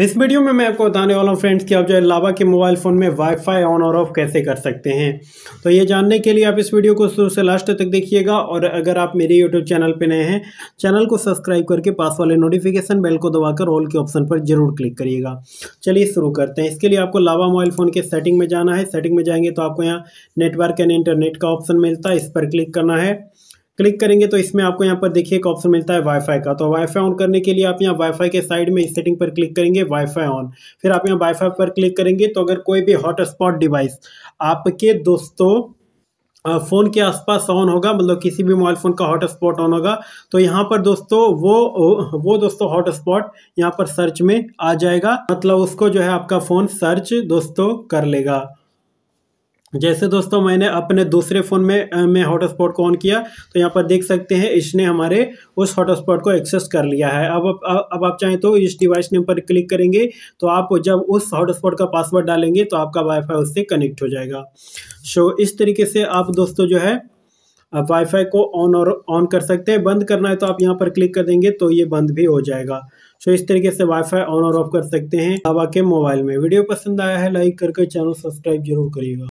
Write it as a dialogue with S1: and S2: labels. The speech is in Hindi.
S1: इस वीडियो में मैं आपको बताने वाला हूँ फ्रेंड्स कि आप जो है लावा के मोबाइल फ़ोन में वाईफाई ऑन और ऑफ़ कैसे कर सकते हैं तो ये जानने के लिए आप इस वीडियो को शुरू से लास्ट तक देखिएगा और अगर आप मेरे यूट्यूब चैनल पर नए हैं चैनल को सब्सक्राइब करके पास वाले नोटिफिकेशन बेल को दबाकर ऑल के ऑप्शन पर जरूर क्लिक करिएगा चलिए शुरू करते हैं इसके लिए आपको लावा मोबाइल फ़ोन के सेटिंग में जाना है सेटिंग में जाएंगे तो आपको यहाँ नेटवर्क एंड इंटरनेट का ऑप्शन मिलता है इस पर क्लिक करना है क्लिक करेंगे तो इसमें आपको यहाँ पर देखिए एक ऑप्शन मिलता है वाईफाई का तो वाईफाई ऑन करने के लिए आप यहाँ वाईफाई के साइड में इस सेटिंग पर क्लिक करेंगे वाईफाई ऑन फिर आप यहाँ वाईफाई पर क्लिक करेंगे तो अगर कोई भी हॉटस्पॉट डिवाइस आपके दोस्तों फ़ोन के आसपास ऑन होगा मतलब किसी भी मोबाइल फ़ोन का हॉटस्पॉट ऑन होगा तो यहाँ पर दोस्तों वो वो दोस्तों हॉटस्पॉट यहाँ पर सर्च में आ जाएगा मतलब उसको जो है आपका फ़ोन सर्च दोस्तों कर लेगा जैसे दोस्तों मैंने अपने दूसरे फ़ोन में मैं हॉटस्पॉट को ऑन किया तो यहाँ पर देख सकते हैं इसने हमारे उस हॉटस्पॉट को एक्सेस कर लिया है अब अब, अब आप चाहें तो इस डिवाइस नेम पर क्लिक करेंगे तो आप जब उस हॉटस्पॉट का पासवर्ड डालेंगे तो आपका वाईफाई उससे कनेक्ट हो जाएगा सो इस तरीके से आप दोस्तों जो है वाईफाई को ऑन और ऑन कर सकते हैं बंद करना है तो आप यहाँ पर क्लिक कर देंगे तो ये बंद भी हो जाएगा सो इस तरीके से वाईफाई ऑन और ऑफ कर सकते हैं हवा के मोबाइल में वीडियो पसंद आया है लाइक करके चैनल सब्सक्राइब जरूर करिएगा